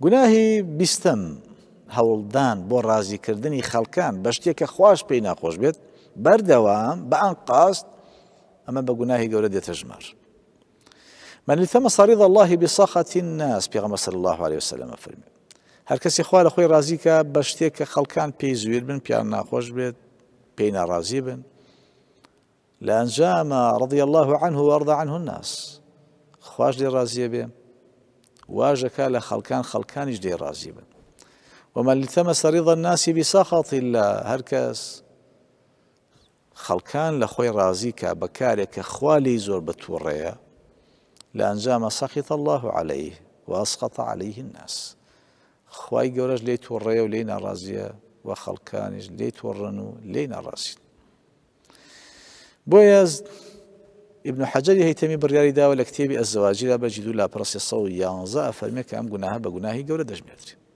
گناهی بیستم هولدان بۆ ڕازیکردنی خەڵکان بە شتێکە خوۆش پێی ناخۆش بێت بەردەوام بە ئەن قاست اما با گناهی گەورە دێتە من لثم صريض الله بصخة الناس بيغمبر صلى الله عليه وسلم فرمی هر کسی خواه لخوی رازی که بشتی که خلکان پی زویر بن پیان نخوش بید پی نرازی بن لانجام رضي الله عنه وارضى عنه الناس خواش دی بیم واجك على خلكان خلكان جدي رازيبا بن ومە لتەمە الناس بسخط بیساخاڵی لە خلكان لخوي لە بكارك خوالي زور بتوريا کە خوالی الله عليه واسقط عليه الناس خی جورج لی تووڕێە ولينا لی ناڕازیە و خەڵکانیش لينا رازي و ابن حجر هيتمي برياري داو لكتيبي الزواجي لا بجدو لا برسي صو يانزا فرمي كام قناها بقناهي قولة دجميتري